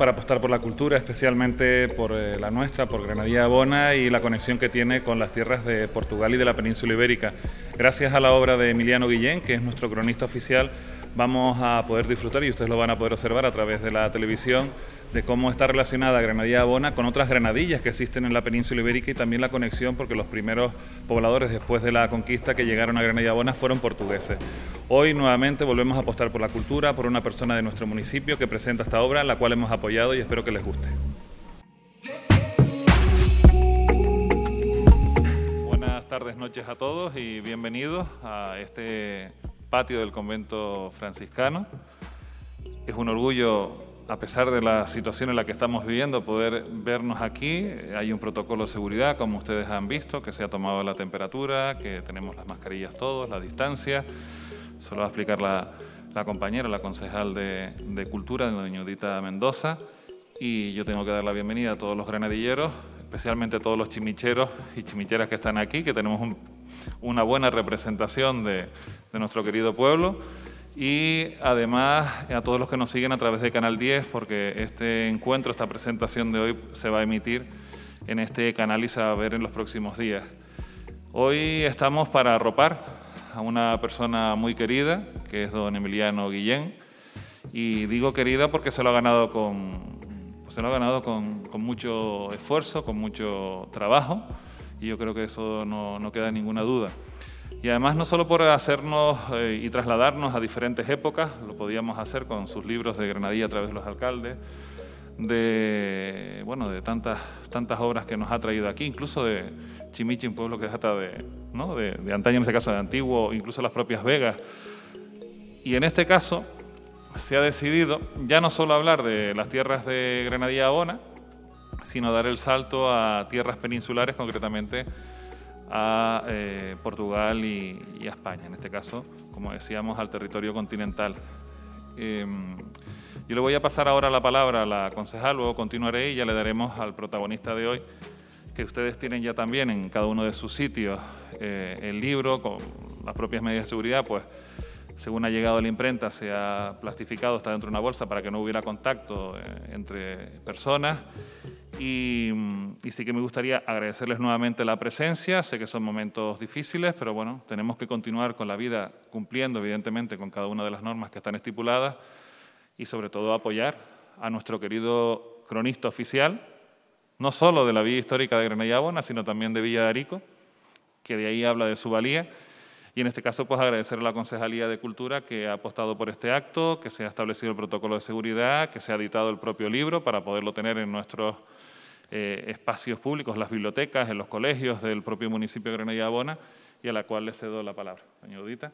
para apostar por la cultura, especialmente por eh, la nuestra, por Granadilla Abona y la conexión que tiene con las tierras de Portugal y de la península ibérica. Gracias a la obra de Emiliano Guillén, que es nuestro cronista oficial, vamos a poder disfrutar y ustedes lo van a poder observar a través de la televisión de cómo está relacionada Granadilla Abona con otras granadillas que existen en la península ibérica y también la conexión porque los primeros pobladores después de la conquista que llegaron a Granadilla Abona fueron portugueses. Hoy nuevamente volvemos a apostar por la cultura, por una persona de nuestro municipio que presenta esta obra, la cual hemos apoyado y espero que les guste. Buenas tardes, noches a todos y bienvenidos a este patio del convento franciscano. Es un orgullo a pesar de la situación en la que estamos viviendo, poder vernos aquí. Eh, hay un protocolo de seguridad, como ustedes han visto, que se ha tomado la temperatura, que tenemos las mascarillas todos, la distancia. Solo va a explicar la, la compañera, la concejal de, Cultura, doña Udita Mendoza. Y yo tengo que dar la bienvenida a todos los granadilleros, especialmente a todos los chimicheros y chimicheras que están aquí, que tenemos una buena representación de, de nuestro querido pueblo y además a todos los que nos siguen a través de Canal 10, porque este encuentro, esta presentación de hoy se va a emitir en este canal y se va a ver en los próximos días. Hoy estamos para arropar a una persona muy querida, que es don Emiliano Guillén, y digo querida porque se lo ha ganado con, se lo ha ganado con, mucho esfuerzo, con mucho trabajo, y yo creo que eso no, no queda ninguna duda. Y además no solo por hacernos eh, y trasladarnos a diferentes épocas, lo podíamos hacer con sus libros de Granadilla a través de los alcaldes, de, bueno, de tantas, tantas obras que nos ha traído aquí, incluso de Chimichi, un pueblo que data de, de, de antaño, en este caso de antiguo, incluso las propias Vegas. Y en este caso se ha decidido ya no solo hablar de las tierras de Granadilla Abona, sino dar el salto a tierras peninsulares, concretamente a eh, Portugal y, a España, en este caso, como decíamos, al territorio continental. Em, yo le voy a pasar ahora la palabra a la concejal, luego continuaré y ya le daremos al protagonista de hoy, que ustedes tienen ya también en cada uno de sus sitios, eh, el libro con las propias medidas de seguridad, pues según ha llegado la imprenta, se ha plastificado, está dentro de una bolsa para que no hubiera contacto eh, entre personas. Mm, y, sí que me gustaría agradecerles nuevamente la presencia. Sé que son momentos difíciles, pero bueno, tenemos que continuar con la vida cumpliendo, evidentemente, con cada una de las normas que están estipuladas y sobre todo apoyar a nuestro querido cronista oficial, no solo de la Villa Histórica de Granada sino también de Villa de Arico, que de ahí habla de su valía y en este caso, pues agradecer a la Concejalía de Cultura que ha apostado por este acto, que se ha establecido el protocolo de seguridad, que se ha editado el propio libro para poderlo tener en nuestros eh, espacios públicos, las bibliotecas, en los colegios del propio municipio de Granada Abona, y a la cual le cedo la palabra. Señorita.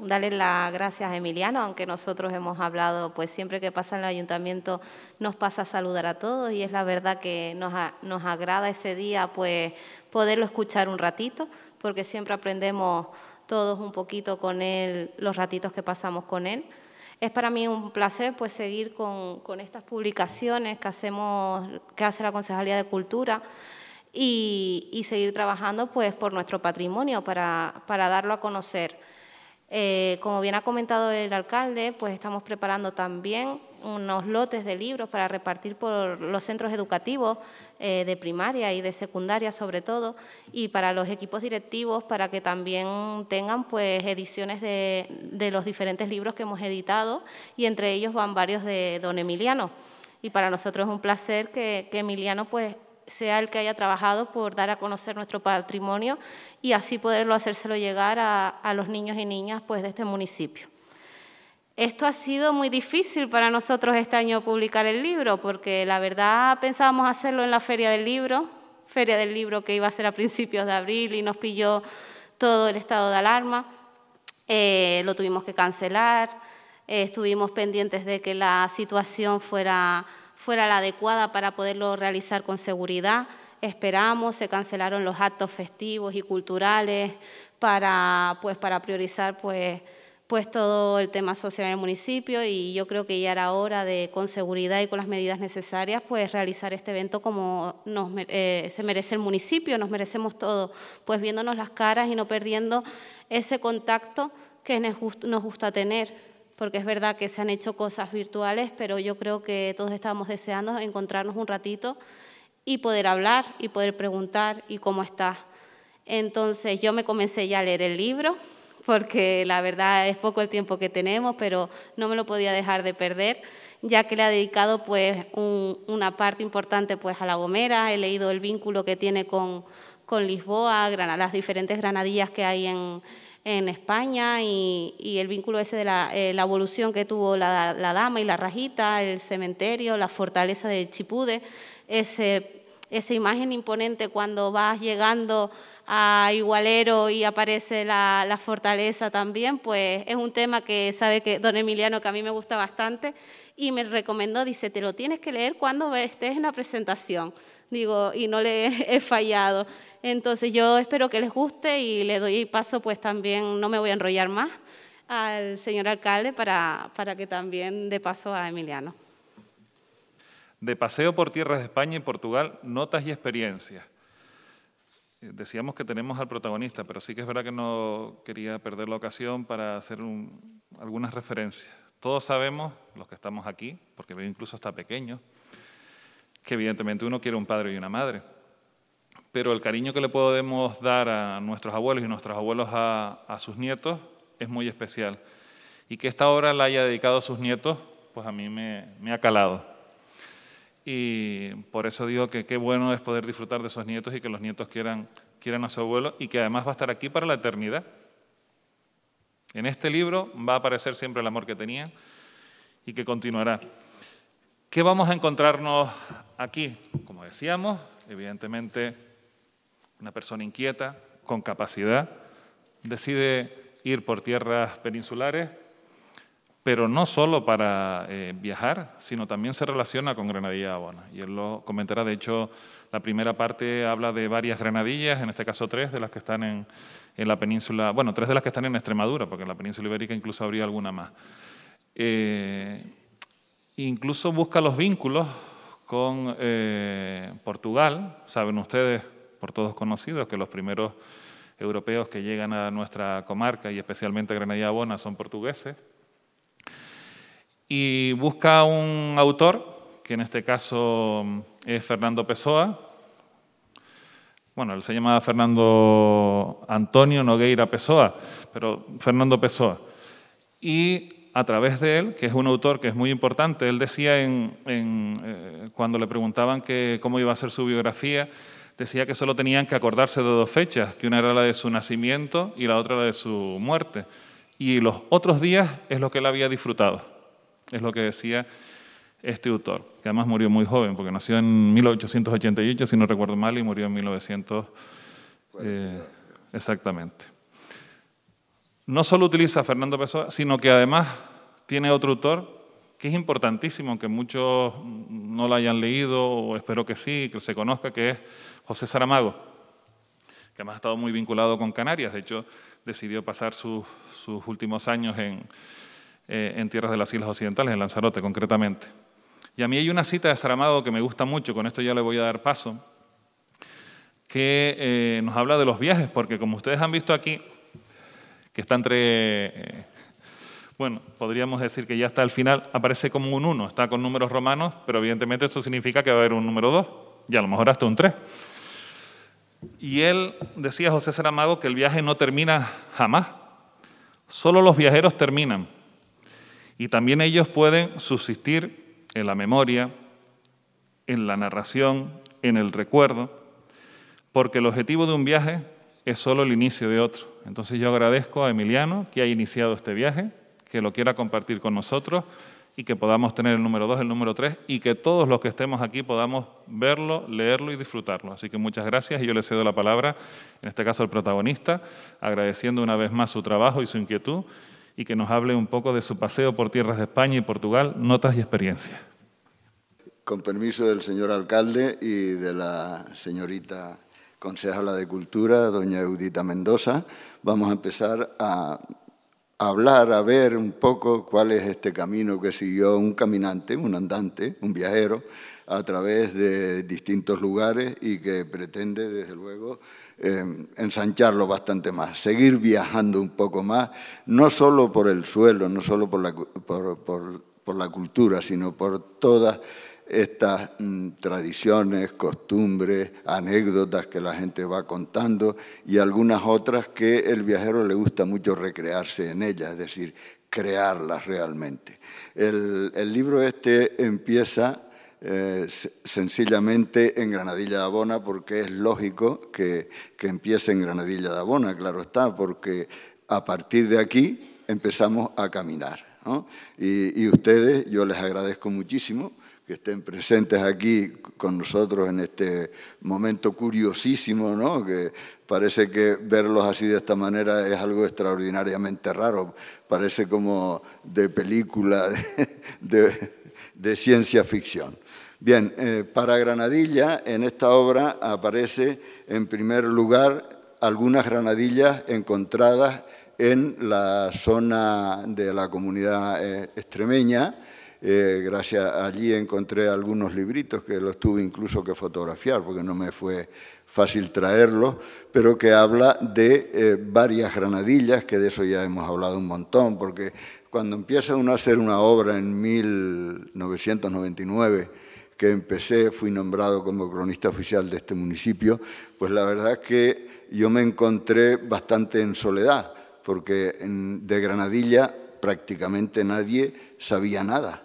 Dale las gracias Emiliano, aunque nosotros hemos hablado, pues siempre que pasa en el ayuntamiento nos pasa a saludar a todos y es la verdad que nos, nos agrada ese día pues poderlo escuchar un ratito, porque siempre aprendemos todos un poquito con él, los ratitos que pasamos con él. Es para mí un placer pues, seguir con, estas publicaciones que, hacemos, que hace la Concejalía de Cultura y, seguir trabajando pues, por nuestro patrimonio para, darlo a conocer. Eh, como bien ha comentado el alcalde, pues estamos preparando también unos lotes de libros para repartir por los centros educativos eh, de primaria y de secundaria sobre todo, y para los equipos directivos, para que también tengan pues ediciones de, los diferentes libros que hemos editado, y entre ellos van varios de don Emiliano. Y para nosotros es un placer que, Emiliano pues sea el que haya trabajado por dar a conocer nuestro patrimonio y así poderlo hacérselo llegar a, a los niños y niñas pues, de este municipio. Esto ha sido muy difícil para nosotros este año publicar el libro, porque la verdad pensábamos hacerlo en la Feria del Libro, Feria del Libro que iba a ser a principios de abril y nos pilló todo el estado de alarma. Eh, lo tuvimos que cancelar, eh, estuvimos pendientes de que la situación fuera, fuera la adecuada para poderlo realizar con seguridad. Esperamos, se cancelaron los actos festivos y culturales para, pues, para priorizar pues, pues todo el tema social en el municipio y yo creo que ya era hora de, con seguridad y con las medidas necesarias, pues realizar este evento como nos, eh, se merece el municipio, nos merecemos todo, pues viéndonos las caras y no perdiendo ese contacto que nos gusta tener porque es verdad que se han hecho cosas virtuales, pero yo creo que todos estábamos deseando encontrarnos un ratito y poder hablar y poder preguntar y cómo estás. Entonces yo me comencé ya a leer el libro, porque la verdad es poco el tiempo que tenemos, pero no me lo podía dejar de perder, ya que le ha dedicado pues una parte importante pues a La Gomera, he leído el vínculo que tiene con, con Lisboa, Granada, las diferentes granadillas que hay en, en España y, y, el vínculo ese de la, eh, la evolución que tuvo la, la, dama y la rajita, el cementerio, la fortaleza de Chipude, ese, esa imagen imponente cuando vas llegando a Igualero y aparece la, fortaleza también, pues es un tema que sabe que don Emiliano, que a mí me gusta bastante, y me recomendó, dice, te lo tienes que leer cuando estés en la presentación. Digo, y no le he fallado. Entonces yo espero que les guste y le doy paso, pues también no me voy a enrollar más, al señor alcalde para, para que también dé paso a Emiliano. De paseo por tierras de España y Portugal, notas y experiencias decíamos que tenemos al protagonista, pero sí que es verdad que no quería perder la ocasión para hacer algunas referencias. Todos sabemos, los que estamos aquí, porque veo incluso hasta pequeño, que evidentemente uno quiere un padre y una madre. Pero el cariño que le podemos dar a nuestros abuelos y nuestros abuelos a, sus nietos es muy especial. Y que esta obra la haya dedicado a sus nietos, pues a mí me ha calado. Y por eso digo que qué bueno es poder disfrutar de esos nietos y que los nietos quieran, quieran a su abuelo y que además va a estar aquí para la eternidad. En este libro va a aparecer siempre el amor que tenía y que continuará. ¿Qué vamos a encontrarnos aquí? Como decíamos, evidentemente una persona inquieta, con capacidad, decide ir por tierras peninsulares pero no solo para eh, viajar, sino también se relaciona con Granadilla Abona. Y él lo comentará, de hecho, la primera parte habla de varias granadillas, en este caso tres de las que están en, la península, bueno, tres de las que están en Extremadura, porque en la península ibérica incluso habría alguna más. Eh, incluso busca los vínculos con eh, Portugal, saben ustedes, por todos conocidos, que los primeros europeos que llegan a nuestra comarca y especialmente a Granadilla Abona son portugueses y busca un autor, que en este caso mm, es Fernando Pessoa. Bueno, él se llamaba Fernando Antonio Nogueira Pessoa, pero Fernando Pessoa. Y a través de él, que es un autor que es muy importante, él decía eh, cuando le preguntaban cómo iba a ser su biografía, decía que solo tenían que acordarse de dos fechas, que una era la de su nacimiento y la otra la de su muerte. Y los otros días es lo que él había disfrutado. Es lo que decía este autor, que además murió muy joven, porque nació en 1888, si no recuerdo mal, y murió en 1900. Eh, exactamente. No solo utiliza Fernando Pessoa, sino que además tiene otro autor que es importantísimo, que muchos no lo hayan leído, o espero que sí, que se conozca, que es José Saramago, que además ha estado muy vinculado con Canarias, de hecho decidió pasar sus últimos años en, eh, en tierras de las Islas Occidentales, en Lanzarote concretamente. Y a mí hay una cita de Saramago que me gusta mucho, con esto ya le voy a dar paso, que eh, nos habla de los viajes, porque como ustedes han visto aquí, que está entre, eh, bueno, podríamos decir que ya está al final, aparece como un 1, está con números romanos, pero evidentemente esto significa que va a haber un número 2, y a lo mejor hasta un 3. Y él decía José Saramago que el viaje no termina jamás, solo los viajeros terminan. Y también ellos pueden subsistir en la memoria, en la narración, en el recuerdo, porque el objetivo de un viaje es solo el inicio de otro. Entonces yo agradezco a Emiliano que ha iniciado este viaje, que lo quiera compartir con nosotros y que podamos tener el número 2, el número 3 y que todos los que estemos aquí podamos verlo, leerlo y disfrutarlo. Así que muchas gracias y yo le cedo la palabra, en este caso al protagonista, agradeciendo una vez más su trabajo y su inquietud y que nos hable un poco de su paseo por tierras de España y Portugal, notas y experiencias. Con permiso del señor alcalde y de la señorita concejala de Cultura, doña Eudita Mendoza, vamos a empezar a hablar, a ver un poco cuál es este camino que siguió un caminante, un andante, un viajero, a través de distintos lugares y que pretende, desde luego, Em, ensancharlo bastante más, seguir viajando un poco más, no solo por el suelo, no solo por la, cultura, sino por todas estas mm, tradiciones, costumbres, anécdotas que la gente va contando y algunas otras que el viajero le gusta mucho recrearse en ellas, es decir, crearlas realmente. El, el libro este empieza eh, sencillamente en Granadilla de Abona, porque es lógico que, empiece en Granadilla de Abona, claro está, porque a partir de aquí empezamos a caminar. Y, ustedes, yo les agradezco muchísimo que estén presentes aquí con nosotros en este momento curiosísimo, que parece que verlos así de esta manera es algo extraordinariamente raro, parece como de película de ciencia ficción. Bien, eh, para Granadilla, en esta obra aparece en primer lugar algunas granadillas encontradas en la zona de la comunidad eh, extremeña. Eh, gracias allí encontré algunos libritos que los tuve incluso que fotografiar porque no me fue fácil traerlos, pero que habla de varias granadillas, que de eso ya hemos hablado un montón, porque cuando empieza uno a hacer una obra en 1999, que empecé, fui nombrado como cronista oficial de este municipio, pues la verdad es que yo me encontré bastante en soledad, porque de Granadilla prácticamente nadie sabía nada.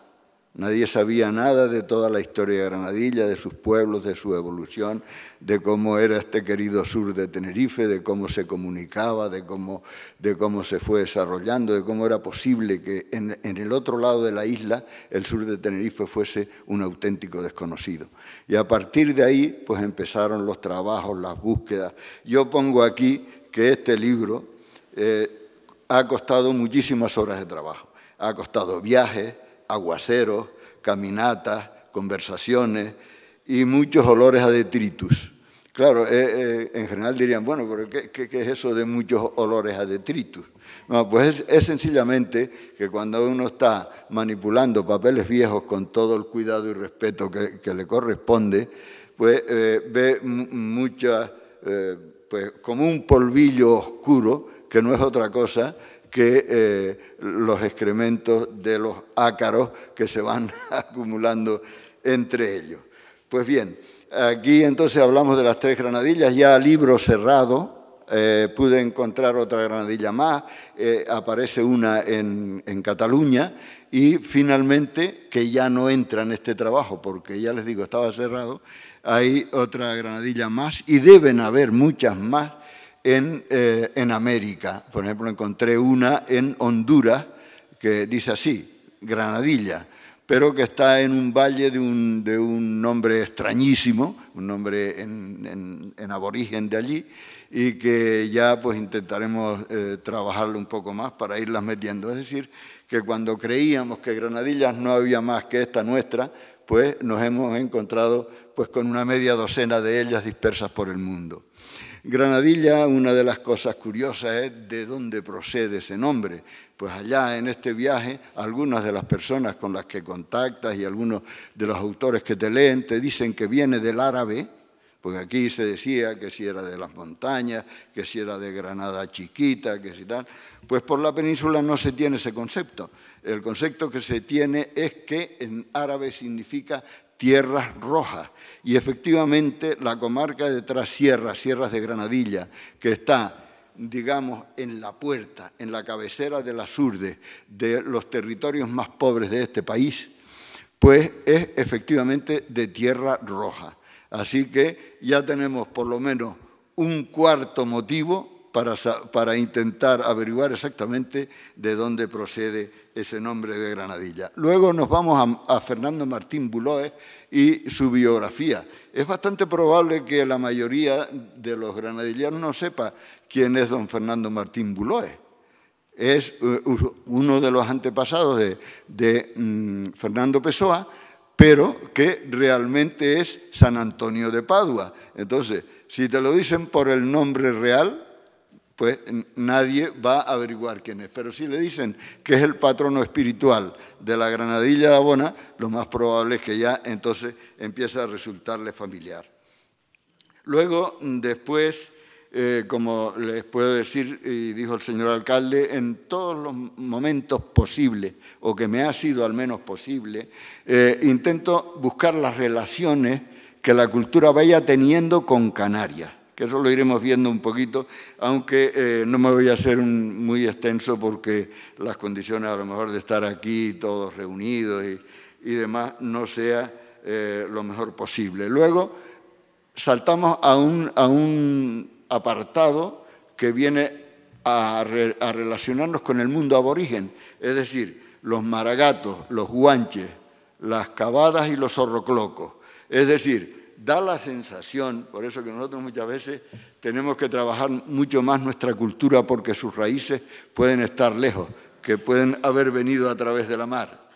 Nadie sabía nada de toda la historia de Granadilla, de sus pueblos, de su evolución, de cómo era este querido sur de Tenerife, de cómo se comunicaba, de cómo, de cómo se fue desarrollando, de cómo era posible que en, el otro lado de la isla el sur de Tenerife fuese un auténtico desconocido. Y a partir de ahí, pues empezaron los trabajos, las búsquedas. Yo pongo aquí que este libro eh, ha costado muchísimas horas de trabajo, ha costado viajes, aguaceros, caminatas, conversaciones y muchos olores a detritus. Claro, eh, eh, en general dirían, bueno, pero ¿qué, es eso de muchos olores a detritus? No, pues es, sencillamente que cuando uno está manipulando papeles viejos con todo el cuidado y respeto que, le corresponde, pues eh, ve mucha, pues como un polvillo oscuro, que no es otra cosa que eh, los excrementos de los ácaros que se van acumulando entre ellos. Pues bien, aquí entonces hablamos de las tres granadillas, ya libro cerrado, eh, pude encontrar otra granadilla más, eh, aparece una en, en, Cataluña y finalmente, que ya no entra en este trabajo porque ya les digo, estaba cerrado, hay otra granadilla más y deben haber muchas más eh, en, América. Por ejemplo, encontré una en Honduras que dice así, Granadilla, pero que está en un valle de un, de un nombre extrañísimo, un nombre en, aborigen de allí, y que ya pues intentaremos eh, trabajarlo un poco más para irlas metiendo. Es decir, que cuando creíamos que Granadillas no había más que esta nuestra, pues nos hemos encontrado pues con una media docena de ellas dispersas por el mundo. Granadilla, una de las cosas curiosas es de dónde procede ese nombre. Pues allá en este viaje, algunas de las personas con las que contactas y algunos de los autores que te leen te dicen que viene del árabe, porque aquí se decía que si era de las montañas, que si era de Granada chiquita, que si tal. Pues por la península no se tiene ese concepto. El concepto que se tiene es que en árabe significa Tierras Rojas y efectivamente la comarca de sierra Sierras de Granadilla, que está digamos, en la puerta, en la cabecera de la surde de los territorios más pobres de este país, pues es efectivamente de tierra roja. Así que ya tenemos por lo menos un cuarto motivo para, intentar averiguar exactamente de dónde procede ese nombre de Granadilla. Luego nos vamos a, Fernando Martín Buloe y su biografía. Es bastante probable que la mayoría de los granadillanos no sepa quién es don Fernando Martín Buloe. Es uh, uh, uno de los antepasados de, mm, Fernando Pessoa, pero que realmente es San Antonio de Padua. Entonces, si te lo dicen por el nombre real, pues nadie va a averiguar quién es. Pero si le dicen que es el patrono espiritual de la granadilla de Abona, lo más probable es que ya entonces empiece a resultarle familiar. Luego, después, eh, como les puedo decir, y dijo el señor alcalde, en todos los momentos posibles, o que me ha sido al menos posible, eh, intento buscar las relaciones que la cultura vaya teniendo con Canarias que eso lo iremos viendo un poquito, aunque eh, no me voy a hacer un, muy extenso porque las condiciones a lo mejor de estar aquí todos reunidos y, demás no sea eh, lo mejor posible. Luego saltamos a un, a un apartado que viene a, relacionarnos con el mundo aborigen, es decir, los maragatos, los guanches, las cavadas y los zorroclocos. Es decir, da la sensación, por eso que nosotros muchas veces tenemos que trabajar mucho más nuestra cultura porque sus raíces pueden estar lejos, que pueden haber venido a través de la mar.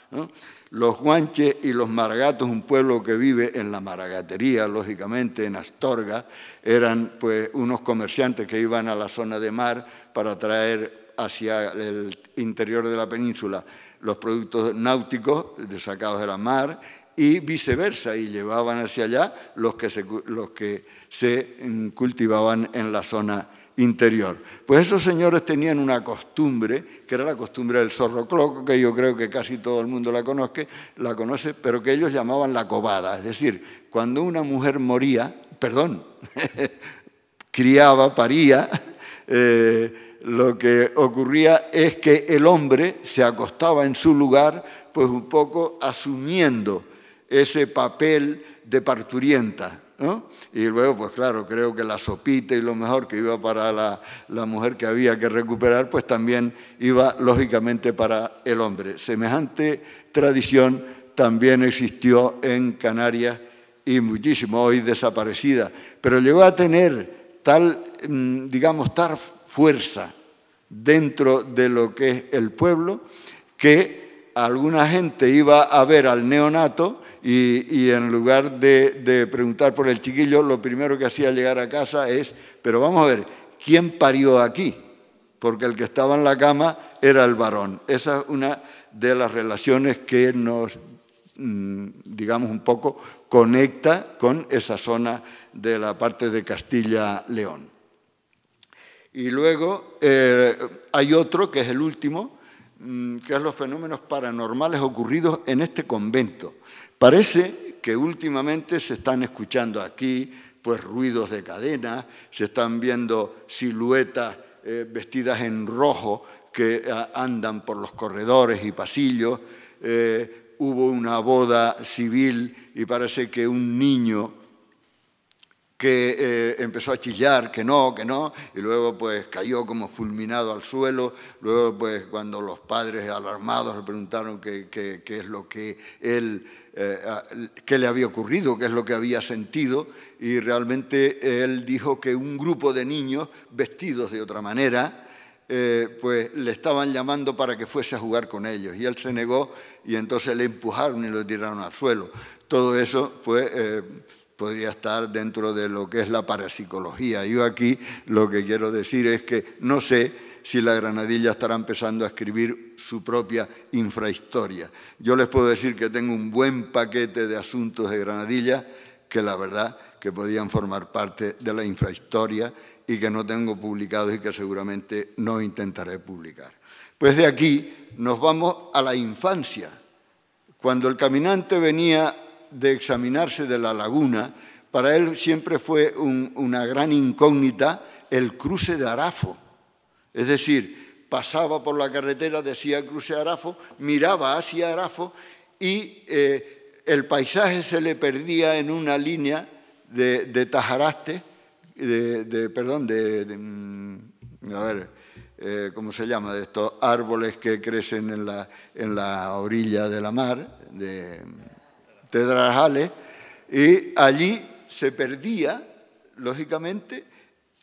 Los guanches y los maragatos, un pueblo que vive en la maragatería, lógicamente, en Astorga, eran pues, unos comerciantes que iban a la zona de mar para traer hacia el interior de la península los productos náuticos sacados de la mar y viceversa, y llevaban hacia allá los que se, los que se mm, cultivaban en la zona interior. Pues esos señores tenían una costumbre, que era la costumbre del zorro cloco, que yo creo que casi todo el mundo la, conoce la conoce, pero que ellos llamaban la cobada. Es decir, cuando una mujer moría, perdón, criaba, paría, eh, lo que ocurría es que el hombre se acostaba en su lugar, pues un poco asumiendo ese papel de parturienta. ¿no? Y luego, pues claro, creo que la sopita y lo mejor que iba para la, la mujer que había que recuperar, pues también iba lógicamente para el hombre. Semejante tradición también existió en Canarias y muchísimo, hoy desaparecida, pero llegó a tener tal, mm, digamos, tal fuerza dentro de lo que es el pueblo que alguna gente iba a ver al neonato y, en lugar de, preguntar por el chiquillo, lo primero que hacía llegar a casa es, pero vamos a ver, ¿quién parió aquí? Porque el que estaba en la cama era el varón. Esa es una de las relaciones que nos, mm, digamos un poco, conecta con esa zona de la parte de Castilla-León. Y luego eh, hay otro, que es el último, mm, que es los fenómenos paranormales ocurridos en este convento. Parece que últimamente se están escuchando aquí pues ruidos de cadena, se están viendo siluetas eh, vestidas en rojo que ah, andan por los corredores y pasillos. Eh, hubo una boda civil y parece que un niño que eh, empezó a chillar, que no, que no, y luego pues cayó como fulminado al suelo, luego pues cuando los padres alarmados le preguntaron qué es lo que él eh, qué le había ocurrido, qué es lo que había sentido, y realmente él dijo que un grupo de niños vestidos de otra manera, eh, pues le estaban llamando para que fuese a jugar con ellos, y él se negó y entonces le empujaron y lo tiraron al suelo. Todo eso, pues... Eh, podría estar dentro de lo que es la parapsicología. Yo aquí lo que quiero decir es que no sé si la granadilla estará empezando a escribir su propia infrahistoria. Yo les puedo decir que tengo un buen paquete de asuntos de Granadilla que la verdad que podían formar parte de la infrahistoria y que no tengo publicados y que seguramente no intentaré publicar. Pues de aquí nos vamos a la infancia. Cuando el caminante venía de examinarse de la laguna, para él siempre fue una gran incógnita el cruce de Arafo. Es decir, pasaba por la carretera, decía cruce Arafo, miraba hacia Arafo y eh, el paisaje se le perdía en una línea de, tajaraste, de, perdón, de, mm, a ver, eh, ¿cómo se llama? De estos árboles que crecen en la, en la orilla de la mar, de tedrajales, y allí se perdía, lógicamente,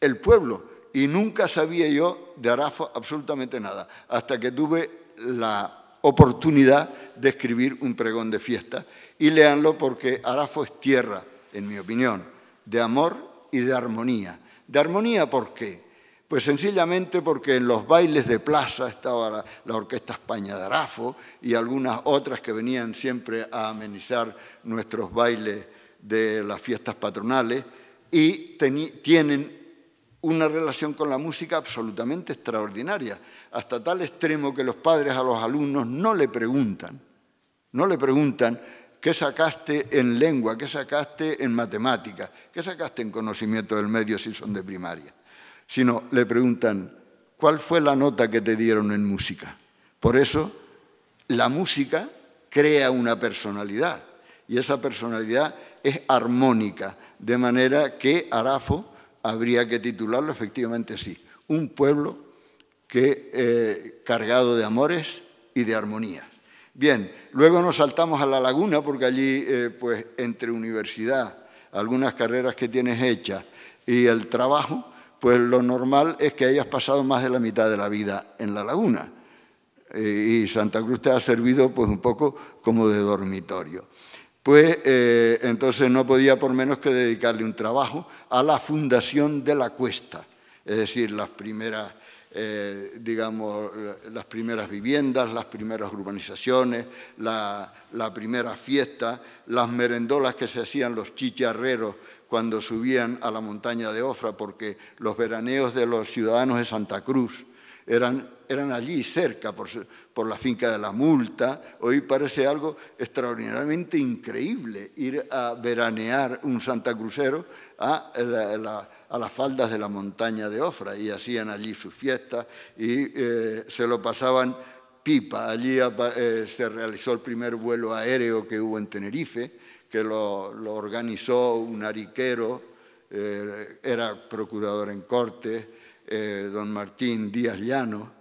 el pueblo y nunca sabía yo de Arafo absolutamente nada, hasta que tuve la oportunidad de escribir un pregón de fiesta. Y leanlo porque Arafo es tierra, en mi opinión, de amor y de armonía. ¿De armonía por qué? Pues sencillamente porque en los bailes de plaza estaba la, la, Orquesta España de Arafo y algunas otras que venían siempre a amenizar nuestros bailes de las fiestas patronales y tienen una relación con la música absolutamente extraordinaria, hasta tal extremo que los padres a los alumnos no le preguntan, no le preguntan qué sacaste en lengua, qué sacaste en matemáticas, qué sacaste en conocimiento del medio si son de primaria, sino le preguntan cuál fue la nota que te dieron en música. Por eso la música crea una personalidad y esa personalidad es armónica, de manera que Arafo habría que titularlo efectivamente así, un pueblo que, eh, cargado de amores y de armonía. Bien, luego nos saltamos a la laguna porque allí, eh, pues entre universidad, algunas carreras que tienes hechas y el trabajo, pues lo normal es que hayas pasado más de la mitad de la vida en la laguna. Eh, y Santa Cruz te ha servido pues un poco como de dormitorio pues eh, entonces no podía por menos que dedicarle un trabajo a la fundación de la cuesta, es decir, las primeras, eh, digamos, las primeras viviendas, las primeras urbanizaciones, la, la primera fiesta, las merendolas que se hacían los chicharreros cuando subían a la montaña de Ofra, porque los veraneos de los ciudadanos de Santa Cruz eran eran allí cerca, por, por la finca de la multa. Hoy parece algo extraordinariamente increíble ir a veranear un Santa Crucero a, a las faldas de la montaña de Ofra y hacían allí sus fiestas y eh, se lo pasaban pipa. Allí eh, se realizó el primer vuelo aéreo que hubo en Tenerife, que lo, organizó un ariquero, eh, era procurador en corte, don Martín Díaz Llano,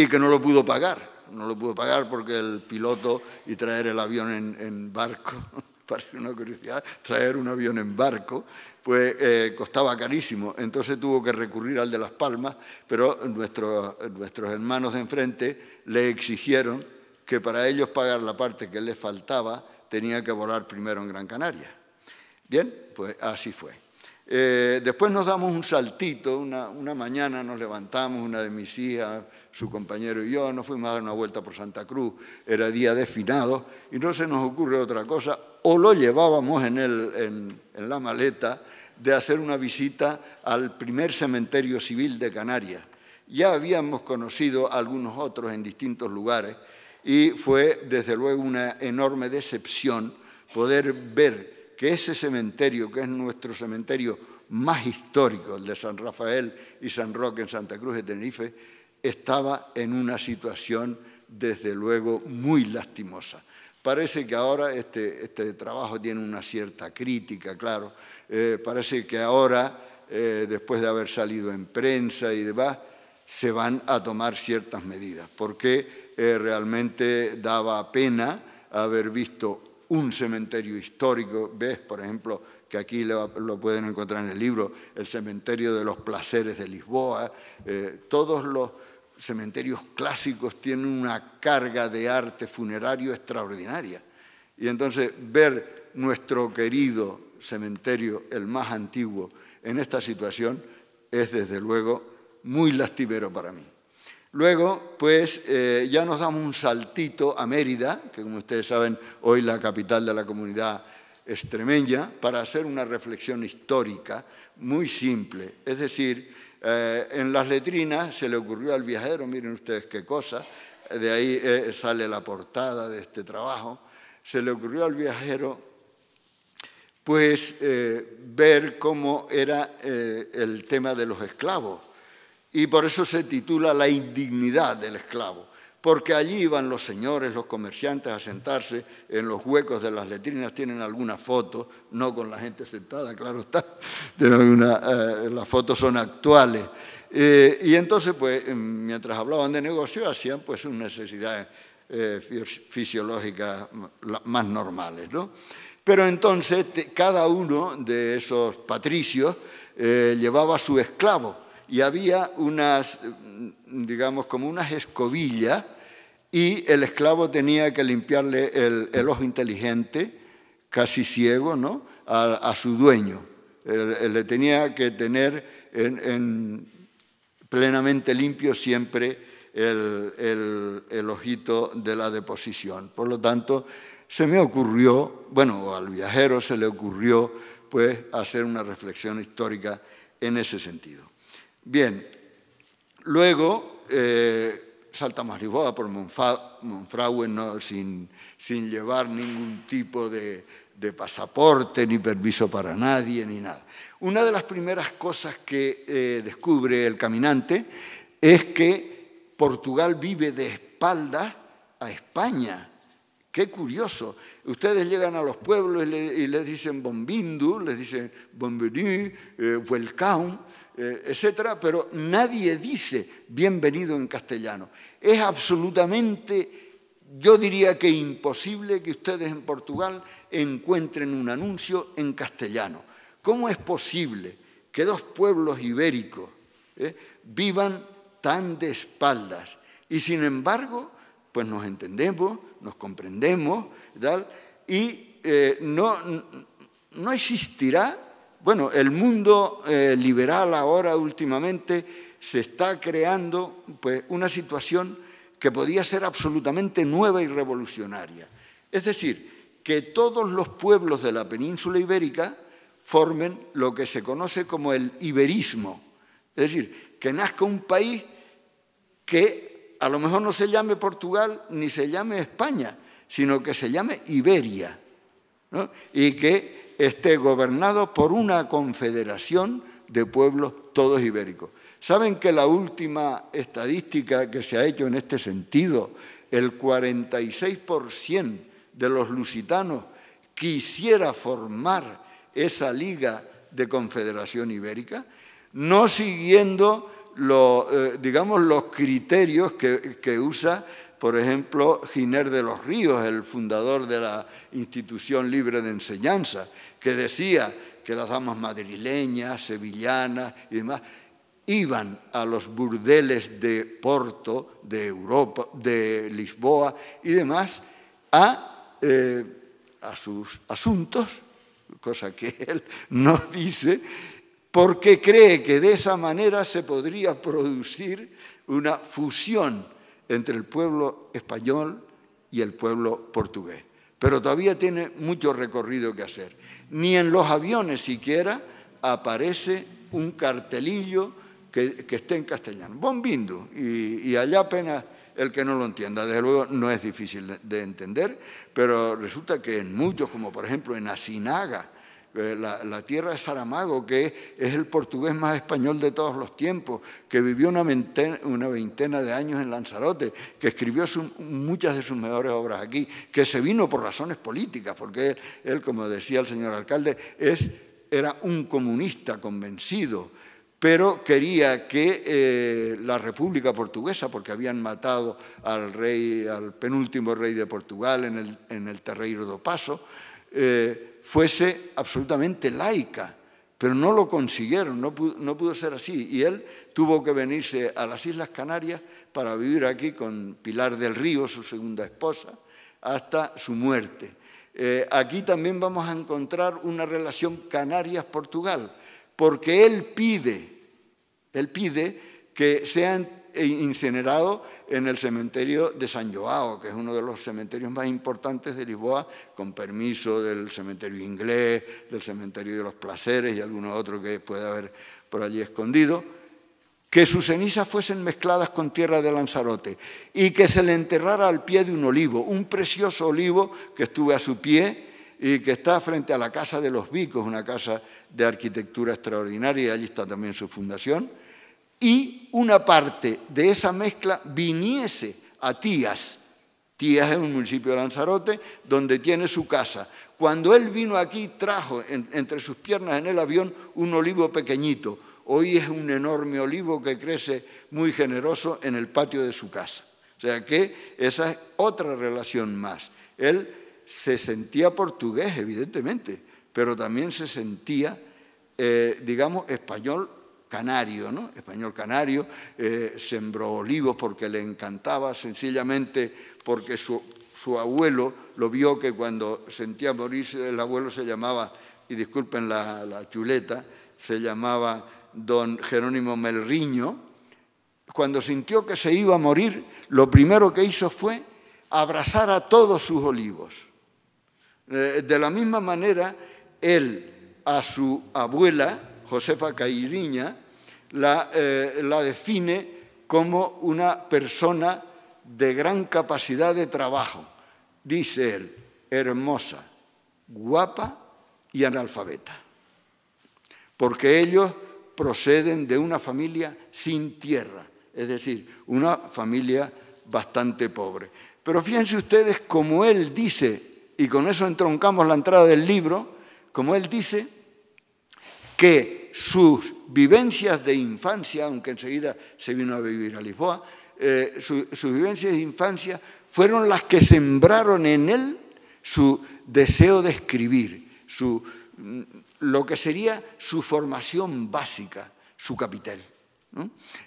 y que no lo pudo pagar. No lo pudo pagar porque el piloto y traer el avión en, en barco, parece una curiosidad, traer un avión en barco, pues eh, costaba carísimo. Entonces tuvo que recurrir al de Las Palmas, pero nuestros, nuestros hermanos de enfrente le exigieron que para ellos pagar la parte que les faltaba tenía que volar primero en Gran Canaria. Bien, pues así fue. Eh, después nos damos un saltito, una, una mañana nos levantamos, una de mis hijas su compañero y yo, nos fuimos a dar una vuelta por Santa Cruz, era día de finados y no se nos ocurre otra cosa, o lo llevábamos en, la maleta de hacer una visita al primer cementerio civil de Canarias. Ya habíamos conocido algunos otros en distintos lugares y fue desde luego una enorme decepción poder ver que ese cementerio, que es nuestro cementerio más histórico, el de San Rafael y San Roque en Santa Cruz de Tenerife, estaba en una situación desde luego muy lastimosa. Parece que ahora este, este trabajo tiene una cierta crítica, claro. Eh, parece que ahora, eh, después de haber salido en prensa y demás, se van a tomar ciertas medidas, porque eh, realmente daba pena haber visto un cementerio histórico, ves, por ejemplo, que aquí lo, pueden encontrar en el libro, el cementerio de los placeres de Lisboa, todos los cementerios clásicos tienen una carga de arte funerario extraordinaria. Y entonces ver nuestro querido cementerio, el más antiguo, en esta situación es desde luego muy lastimero para mí. Luego, pues eh, ya nos damos un saltito a Mérida, que como ustedes saben, hoy la capital de la comunidad extremeña, para hacer una reflexión histórica muy simple. Es decir, eh, en las letrinas se le ocurrió al viajero, miren ustedes qué cosa, de ahí eh, sale la portada de este trabajo, se le ocurrió al viajero pues eh, ver cómo era el tema de los esclavos. Y por eso se titula La indignidad del esclavo porque allí iban los señores, los comerciantes a sentarse en los huecos de las letrinas, tienen alguna foto, no con la gente sentada, claro está, eh, las fotos son actuales. Eh, y entonces, pues, em, mientras hablaban de negocio, hacían pues sus necesidades eh, fisiológicas más normales, ¿no? Pero entonces cada uno de esos patricios llevaba su esclavo y había unas, mm, digamos, como unas escobillas y el esclavo tenía que limpiarle el, ojo inteligente, casi ciego, ¿no? a, su dueño. Le, tenía que tener plenamente limpio siempre el, ojito de la deposición. Por lo tanto, se me ocurrió, bueno, al viajero se le ocurrió, pues, hacer una reflexión histórica en ese sentido. Bien, luego... Eh, Salta Maribó por Monfragüe no, sin, llevar ningún tipo de, de pasaporte, ni permiso para nadie, ni nada. Una de las primeras cosas que eh, descubre el caminante es que Portugal vive de espaldas a España. Qué curioso. Ustedes llegan a los pueblos y, les dicen bombindu, les dicen Bonvenu, eh, welcome, eh, etc. Pero nadie dice bienvenido en castellano. Es absolutamente, yo diría que imposible que ustedes en Portugal encuentren un anuncio en castellano. ¿Cómo es posible que dos pueblos ibéricos eh, vivan tan de espaldas? Y sin embargo, pues nos entendemos, nos comprendemos, ¿tal? y eh, no, no existirá, bueno, el mundo eh, liberal ahora últimamente se está creando pues, una situación que podía ser absolutamente nueva y revolucionaria. Es decir, que todos los pueblos de la península ibérica formen lo que se conoce como el iberismo. Es decir, que nazca un país que a lo mejor no se llame Portugal ni se llame España, sino que se llame Iberia. Y que esté gobernado por una confederación de pueblos todos ibéricos. ¿Saben que la última estadística que se ha hecho en este sentido, el 46% de los lusitanos quisiera formar esa liga de confederación ibérica, no siguiendo los, eh, digamos, los criterios que, que usa por ejemplo, Giner de los Ríos, el fundador de la institución libre de enseñanza, que decía que las damas madrileñas, sevillanas y demás iban a los burdeles de Porto, de Europa, de Lisboa y demás, a, eh, a sus asuntos, cosa que él no dice, porque cree que de esa manera se podría producir una fusión entre el pueblo español y el pueblo portugués. Pero todavía tiene mucho recorrido que hacer. Ni en los aviones siquiera aparece un cartelillo que, esté en castellano. Bonvindo, y, allá apenas el que no lo entienda. Desde luego no es difícil de entender, pero resulta que en muchos, como por ejemplo en Asinaga, eh, la, tierra de Saramago, que es el portugués más español de todos los tiempos, que vivió una, veintena, de años en Lanzarote, que escribió muchas de sus mejores obras aquí, que se vino por razones políticas, porque él, como decía el señor alcalde, es, era un comunista convencido, pero quería que eh, la República Portuguesa, porque habían matado al rey, al penúltimo rey de Portugal en el, Terreiro do Paso, eh, fuese absolutamente laica, pero no lo consiguieron, no pudo, ser así, y él tuvo que venirse a las Islas Canarias para vivir aquí con Pilar del Río, su segunda esposa, hasta su muerte. Eh, aquí también vamos a encontrar una relación Canarias-Portugal, porque Él pide, Él pide que sean incinerado en el cementerio de San Joao, que es uno de los cementerios más importantes de Lisboa, con permiso del cementerio inglés, del cementerio de los placeres y alguno otro que pueda haber por allí escondido, que sus cenizas fuesen mezcladas con tierra de Lanzarote y que se le enterrara al pie de un olivo, un precioso olivo que estuve a su pie y que está frente a la Casa de los Vicos, una casa de arquitectura extraordinaria, y allí está también su fundación, y una parte de esa mezcla viniese a Tías. Tías es un municipio de Lanzarote donde tiene su casa. Cuando él vino aquí trajo entre sus piernas en el avión un olivo pequeñito. Hoy es un enorme olivo que crece muy generoso en el patio de su casa. O sea que esa es otra relación más. Él se sentía portugués, evidentemente, pero también se sentía, eh, digamos, español canario, ¿no? Español canario, eh, sembró olivos porque le encantaba, sencillamente porque su, abuelo lo vio que cuando sentía morirse, el abuelo se llamaba, y disculpen la, la chuleta, se llamaba don Jerónimo Melriño. Cuando sintió que se iba a morir, lo primero que hizo fue abrazar a todos sus olivos eh, de la misma manera, él a su abuela, Josefa Cairiña, eh, la, define como una persona de gran capacidad de trabajo. Dice él, hermosa, guapa y analfabeta. Porque ellos proceden de una familia sin tierra, es decir, una familia bastante pobre. Pero fíjense ustedes cómo él dice y con eso entroncamos la entrada del libro, como él dice, que sus vivencias de infancia, aunque enseguida se vino a vivir a Lisboa, eh, sus vivencias de infancia fueron las que sembraron en él su deseo de escribir, su, mm, lo que sería su formación básica, su capital.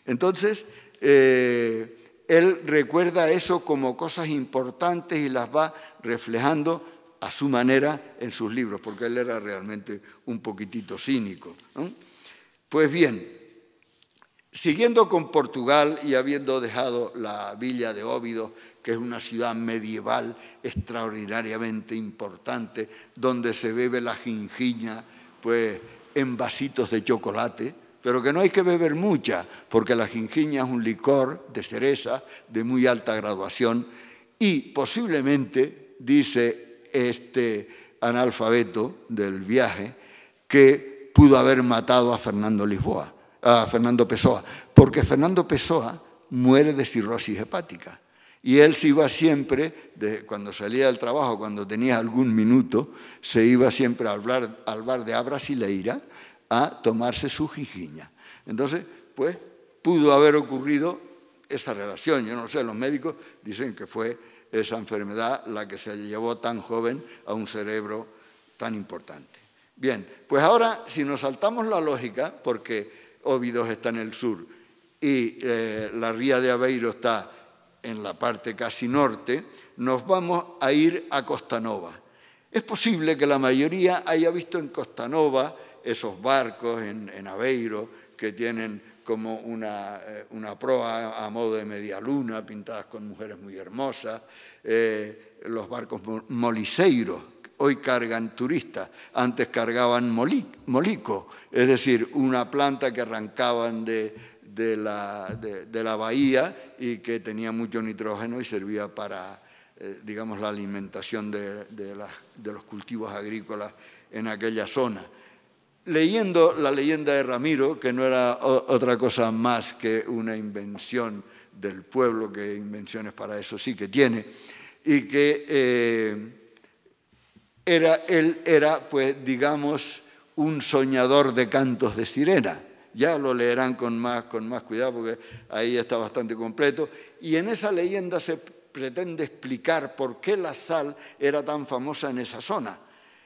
Entonces, eh, él recuerda eso como cosas importantes y las va reflejando a su manera en sus libros, porque él era realmente un poquitito cínico. Pues bien, siguiendo con Portugal y habiendo dejado la villa de Óvido, que es una ciudad medieval extraordinariamente importante, donde se bebe la gingiña pues, en vasitos de chocolate, pero que no hay que beber mucha, porque la gingiña es un licor de cereza de muy alta graduación y posiblemente dice este analfabeto del viaje, que pudo haber matado a Fernando Lisboa, a Fernando Pessoa, porque Fernando Pessoa muere de cirrosis hepática. Y él se iba siempre, cuando salía del trabajo, cuando tenía algún minuto, se iba siempre al bar, al bar de Leira a tomarse su jijiña. Entonces, pues, pudo haber ocurrido esa relación. Yo no sé, los médicos dicen que fue esa enfermedad la que se llevó tan joven a un cerebro tan importante. Bien, pues ahora si nos saltamos la lógica, porque Óbidos está en el sur y eh, la ría de Aveiro está en la parte casi norte, nos vamos a ir a Costanova. Es posible que la mayoría haya visto en Costanova esos barcos en, en Aveiro que tienen como eh, una, proa a modo de media luna, pintadas con mujeres muy hermosas, eh, los barcos moliseiros, hoy cargan turistas, antes cargaban molico, es decir, una planta que arrancaban de, la, bahía y que tenía mucho nitrógeno y servía para, eh, digamos, la alimentación de, los cultivos agrícolas en aquella zona leyendo la leyenda de Ramiro, que no era otra cosa más que una invención del pueblo, que invenciones para eso sí que tiene, y que eh, era, él era, pues, digamos, un soñador de cantos de sirena. Ya lo leerán con más, con más cuidado porque ahí está bastante completo. Y en esa leyenda se pretende explicar por qué la sal era tan famosa en esa zona.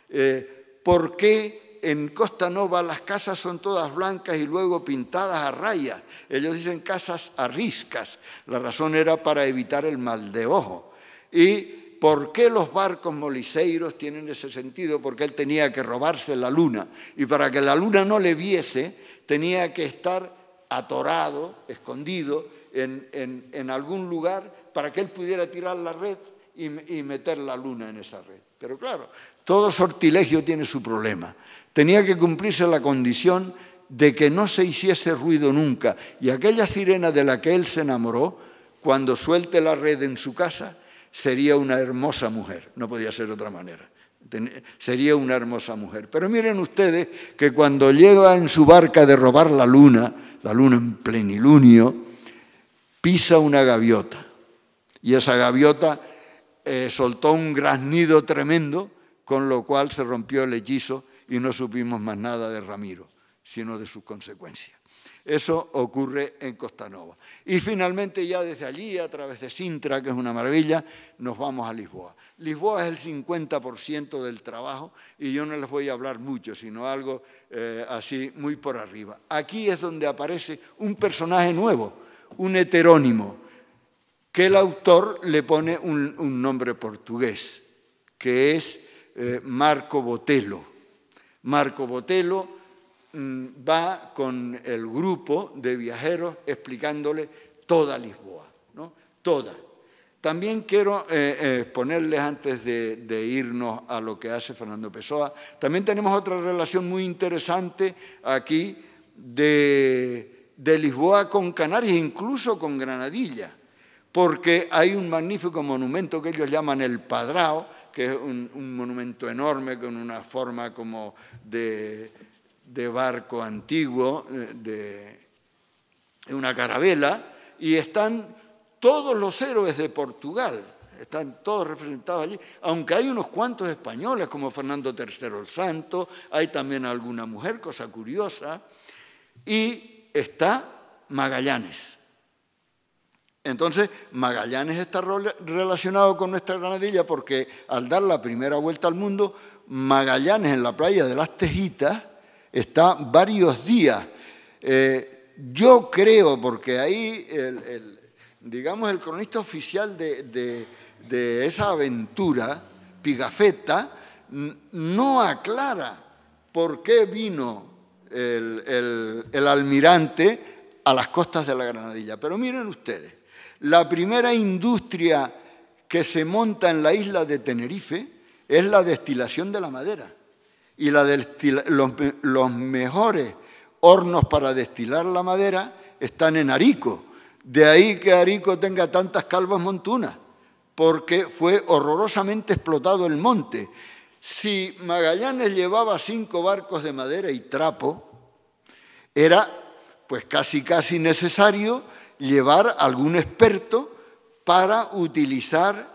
Eh, por qué en Costa Nova las casas son todas blancas y luego pintadas a rayas. Ellos dicen casas a riscas. La razón era para evitar el mal de ojo. ¿Y por qué los barcos moliseiros tienen ese sentido? Porque él tenía que robarse la luna. Y para que la luna no le viese, tenía que estar atorado, escondido, en, algún lugar para que él pudiera tirar la red y meter la luna en esa red. Pero claro, todo sortilegio tiene su problema tenía que cumplirse la condición de que no se hiciese ruido nunca. Y aquella sirena de la que él se enamoró, cuando suelte la red en su casa, sería una hermosa mujer. No podía ser de otra manera. Sería una hermosa mujer. Pero miren ustedes que cuando llega en su barca de robar la luna, la luna en plenilunio, pisa una gaviota. Y esa gaviota eh, soltó un graznido tremendo, con lo cual se rompió el hechizo y no supimos más nada de Ramiro, sino de sus consecuencias. Eso ocurre en Costanova. Y finalmente ya desde allí, a través de Sintra, que es una maravilla, nos vamos a Lisboa. Lisboa es el 50% del trabajo y yo no les voy a hablar mucho, sino algo eh, así muy por arriba. Aquí es donde aparece un personaje nuevo, un heterónimo, que el autor le pone un, nombre portugués, que es eh, Marco Botelo Marco Botelo mm, va con el grupo de viajeros explicándole toda Lisboa, ¿no? toda. También quiero exponerles eh, eh, antes de, irnos a lo que hace Fernando Pessoa, también tenemos otra relación muy interesante aquí de, de Lisboa con Canarias, incluso con Granadilla, porque hay un magnífico monumento que ellos llaman el Padrao, que es un, monumento enorme con una forma como de, barco antiguo, eh, de, de una carabela, y están todos los héroes de Portugal, están todos representados allí, aunque hay unos cuantos españoles como Fernando III el Santo, hay también alguna mujer, cosa curiosa, y está Magallanes. Entonces, Magallanes está relacionado con nuestra granadilla porque al dar la primera vuelta al mundo, Magallanes en la playa de las Tejitas está varios días. Eh, yo creo, porque ahí, digamos, el cronista oficial de, esa aventura, Pigafetta, no aclara por qué vino el almirante a las costas de la Granadilla. Pero miren ustedes. La primera industria que se monta en la isla de Tenerife es la destilación de la madera. Y los, los mejores hornos para destilar la madera están en Arico. De ahí que Arico tenga tantas calvas montunas, porque fue horrorosamente explotado el monte. Si Magallanes llevaba cinco barcos de madera y trapo, era pues casi casi necesario llevar algún experto para utilizar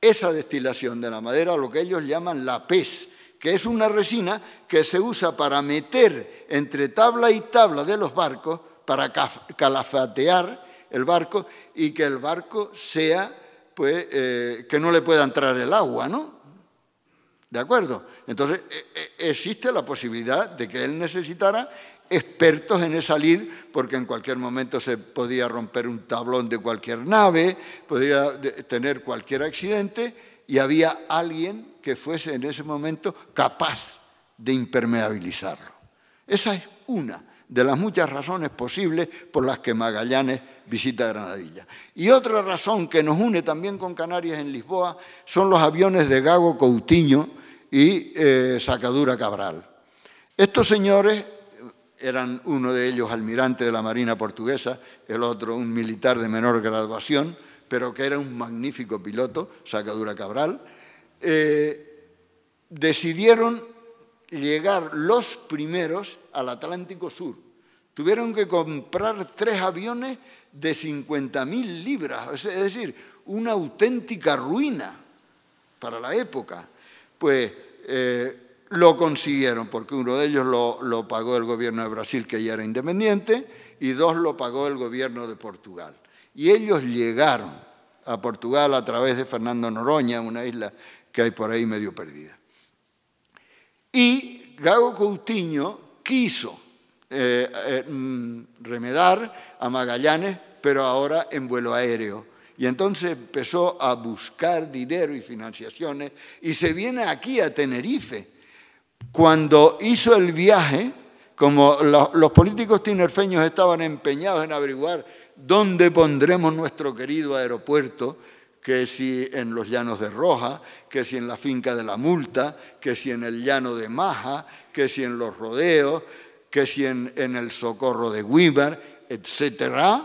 esa destilación de la madera, lo que ellos llaman la pez, que es una resina que se usa para meter entre tabla y tabla de los barcos, para calafatear el barco y que el barco sea, pues, eh, que no le pueda entrar el agua, ¿no? ¿De acuerdo? Entonces, e-, e-, existe la posibilidad de que él necesitara expertos en esa lid, porque en cualquier momento se podía romper un tablón de cualquier nave, podía tener cualquier accidente, y había alguien que fuese en ese momento capaz de impermeabilizarlo. Esa es una de las muchas razones posibles por las que Magallanes visita Granadilla. Y otra razón que nos une también con Canarias en Lisboa son los aviones de Gago Coutinho y eh, Sacadura Cabral. Estos señores eran uno de ellos almirante de la Marina portuguesa, el otro un militar de menor graduación, pero que era un magnífico piloto, Sacadura Cabral, eh, decidieron llegar los primeros al Atlántico Sur. Tuvieron que comprar tres aviones de 50.000 libras, es decir, una auténtica ruina para la época. Pues eh, lo consiguieron, porque uno de ellos lo, pagó el gobierno de Brasil, que ya era independiente, y dos lo pagó el gobierno de Portugal. Y ellos llegaron a Portugal a través de Fernando Noroña, una isla que hay por ahí medio perdida. Y Gago Coutinho quiso eh, eh, mm, remedar a Magallanes, pero ahora en vuelo aéreo. Y entonces empezó a buscar dinero y financiaciones y se viene aquí a Tenerife cuando hizo el viaje, como los, políticos tinerfeños estaban empeñados en averiguar dónde pondremos nuestro querido aeropuerto, que si en los llanos de Roja, que si en la finca de la multa, que si en el llano de Maja, que si en los rodeos, que si en, el socorro de Weaver, etc.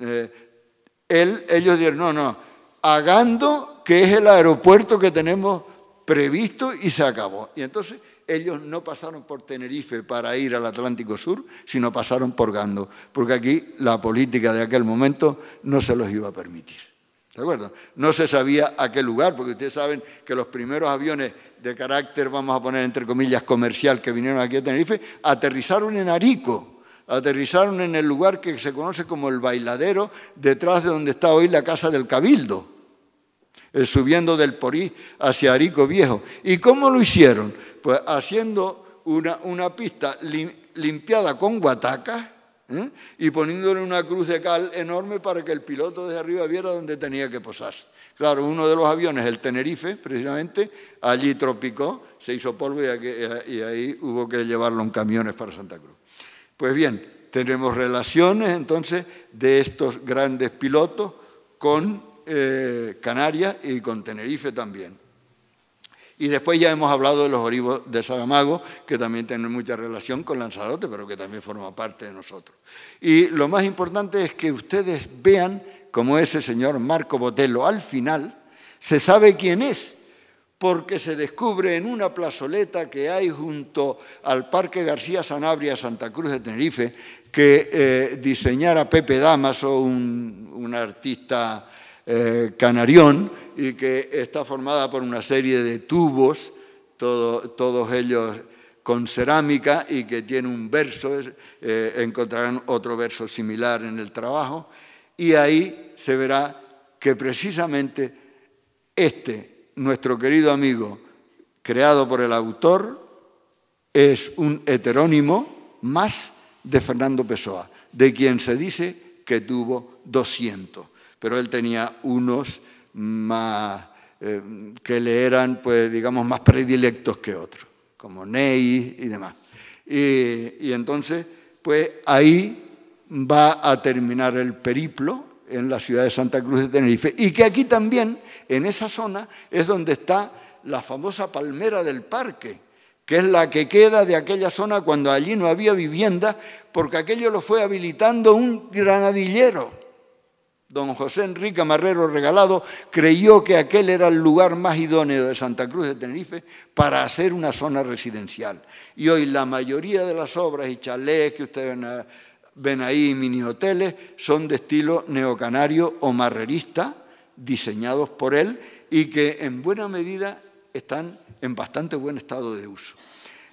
Eh, ellos dijeron, no, no, Agando, que es el aeropuerto que tenemos previsto y se acabó. Y entonces ellos no pasaron por Tenerife para ir al Atlántico Sur, sino pasaron por Gando, porque aquí la política de aquel momento no se los iba a permitir. ¿De acuerdo? No se sabía a qué lugar, porque ustedes saben que los primeros aviones de carácter, vamos a poner entre comillas, comercial que vinieron aquí a Tenerife, aterrizaron en Arico, aterrizaron en el lugar que se conoce como el bailadero, detrás de donde está hoy la Casa del Cabildo. Eh, subiendo del Porí hacia Arico Viejo. ¿Y cómo lo hicieron? Pues haciendo una, una pista limpiada con guataca ¿eh? y poniéndole una cruz de cal enorme para que el piloto desde arriba viera dónde tenía que posarse. Claro, uno de los aviones, el Tenerife, precisamente, allí tropicó, se hizo polvo y ahí hubo que llevarlo en camiones para Santa Cruz. Pues bien, tenemos relaciones entonces de estos grandes pilotos con eh, Canarias y con Tenerife también. Y después ya hemos hablado de los orivos de Saramago, que también tienen mucha relación con Lanzarote, pero que también forma parte de nosotros. Y lo más importante es que ustedes vean cómo ese señor Marco Botello al final se sabe quién es, porque se descubre en una plazoleta que hay junto al Parque García Sanabria, Santa Cruz de Tenerife, que eh, diseñara Pepe Damas, un, un artista eh, canarión y que está formada por una serie de tubos, todos ellos con cerámica y que tiene un verso, eh, encontrarán otro verso similar en el trabajo, y ahí se verá que precisamente este, nuestro querido amigo, creado por el autor, es un heterónimo más de Fernando Pessoa, de quien se dice que tuvo 200 pero él tenía unos eh, que le eran, pues, digamos, más predilectos que otros, como Ney y demás. Y, y entonces, pues ahí va a terminar el periplo en la ciudad de Santa Cruz de Tenerife y que aquí también, en esa zona, es donde está la famosa palmera del parque, que es la que queda de aquella zona cuando allí no había vivienda, porque aquello lo fue habilitando un granadillero Don José Enrique Marrero Regalado creyó que aquel era el lugar más idóneo de Santa Cruz de Tenerife para hacer una zona residencial. Y hoy la mayoría de las obras y chalés que ustedes ven ahí, mini hoteles, son de estilo neocanario o marrerista, diseñados por él y que en buena medida están en bastante buen estado de uso.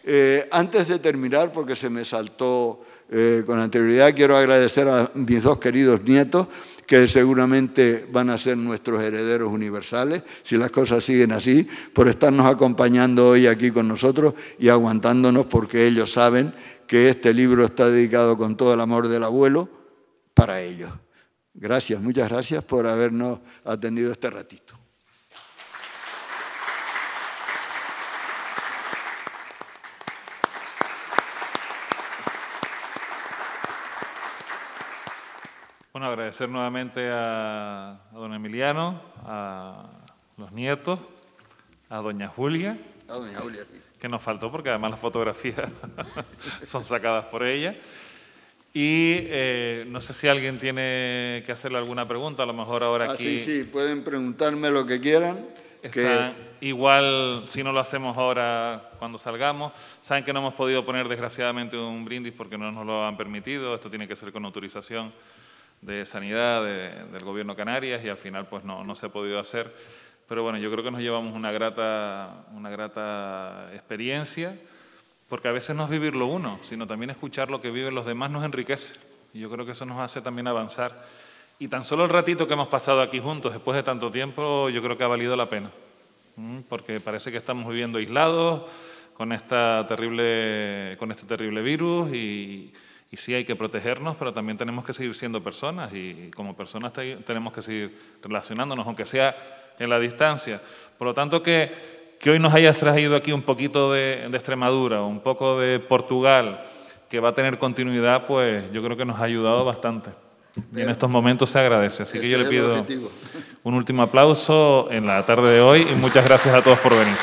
Eh, antes de terminar, porque se me saltó eh, con anterioridad, quiero agradecer a mis dos queridos nietos, que seguramente van a ser nuestros herederos universales, si las cosas siguen así, por estarnos acompañando hoy aquí con nosotros y aguantándonos porque ellos saben que este libro está dedicado con todo el amor del abuelo para ellos. Gracias, muchas gracias por habernos atendido este ratito. Bueno, agradecer nuevamente a, don Emiliano, a los nietos, a doña Julia. Que nos faltó porque además las fotografías son sacadas por ella. Y eh, no sé si alguien tiene que hacerle alguna pregunta, a lo mejor ahora ah, aquí. Sí, sí, pueden preguntarme lo que quieran. que... Igual, si no lo hacemos ahora cuando salgamos, saben que no hemos podido poner desgraciadamente un brindis porque no nos lo han permitido, esto tiene que ser con autorización de Sanidad del Gobierno Canarias y al final pues no, no se ha podido hacer. Pero bueno, yo creo que nos llevamos una grata, una grata experiencia, porque a veces no es vivirlo uno, sino también escuchar lo que viven los demás nos enriquece. Y yo creo que eso nos hace también avanzar. Y tan solo el ratito que hemos pasado aquí juntos, después de tanto tiempo, yo creo que ha valido la pena. Porque parece que estamos viviendo aislados con, esta terrible, con este terrible virus y, y sí hay que protegernos, pero también tenemos que seguir siendo personas y como personas tenemos que seguir relacionándonos, aunque sea en la distancia. Por lo tanto, que, que hoy nos hayas traído aquí un poquito de, de Extremadura, un poco de Portugal, que va a tener continuidad, pues yo creo que nos ha ayudado bastante. Y en estos momentos se agradece. Así que yo le pido un último aplauso en la tarde de hoy y muchas gracias a todos por venir.